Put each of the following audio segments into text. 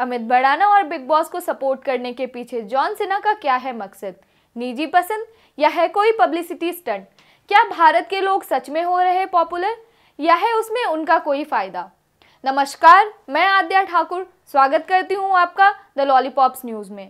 अमित बड़ाना और big boss को support करने के पीछे जॉन सिन्हा का क्या है मकसद निजी पसंद या है कोई पब्लिसिटी स्टंट क्या भारत के लोग सच में हो रहे पॉपुलर या है उसमें उनका कोई फ़ायदा नमस्कार मैं आद्या ठाकुर स्वागत करती हूँ आपका द लॉलीपॉप्स न्यूज़ में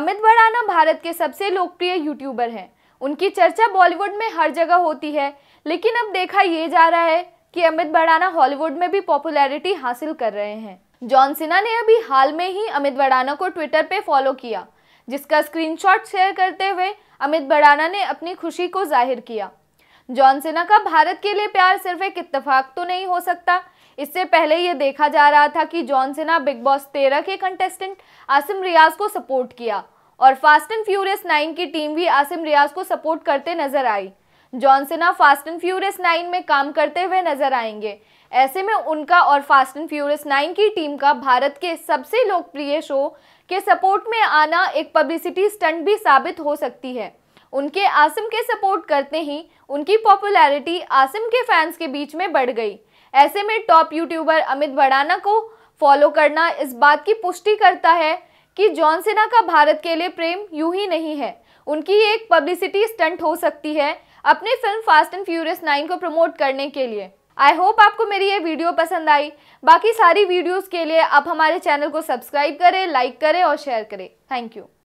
अमित बड़ाना भारत के सबसे लोकप्रिय यूट्यूबर हैं उनकी चर्चा बॉलीवुड में हर जगह होती है लेकिन अब देखा ये जा रहा है कि अमित बड़ाना हॉलीवुड में भी पॉपुलैरिटी हासिल कर रहे हैं जॉनसिना ने अभी हाल में ही अमित बड़ाना को ट्विटर पे फॉलो किया जिसका स्क्रीनशॉट शेयर करते हुए अमित बड़ाना ने अपनी खुशी को जाहिर किया जॉनसिना का भारत के लिए प्यार सिर्फ एक इतफाक तो नहीं हो सकता इससे पहले यह देखा जा रहा था कि जॉनसिना बिग बॉस तेरह के कंटेस्टेंट आसिम रियाज को सपोर्ट किया और फास्ट एंड फ्यूरियस नाइन की टीम भी आसिम रियाज को सपोर्ट करते नजर आई John Cena fast and furious nine में काम करते हुए नजर आएंगे ऐसे में उनका और फास्ट एंड फ्यूरियस नाइन की टीम का भारत के सबसे लोकप्रिय शो के सपोर्ट में आना एक पब्लिसिटी स्टंट भी साबित हो सकती है उनके आसिम के सपोर्ट करते ही उनकी पॉपुलैरिटी आसिम के फैंस के बीच में बढ़ गई ऐसे में टॉप यूट्यूबर अमित बड़ाना को फॉलो करना इस बात की पुष्टि करता है कि जॉन सिन्हा का भारत के लिए प्रेम यूं ही नहीं है उनकी एक पब्लिसिटी स्टंट हो सकती है अपनी film fast and furious nine को प्रमोट करने के लिए आई होप आपको मेरी ये वीडियो पसंद आई बाकी सारी वीडियोस के लिए आप हमारे चैनल को सब्सक्राइब करें लाइक करें और शेयर करें थैंक यू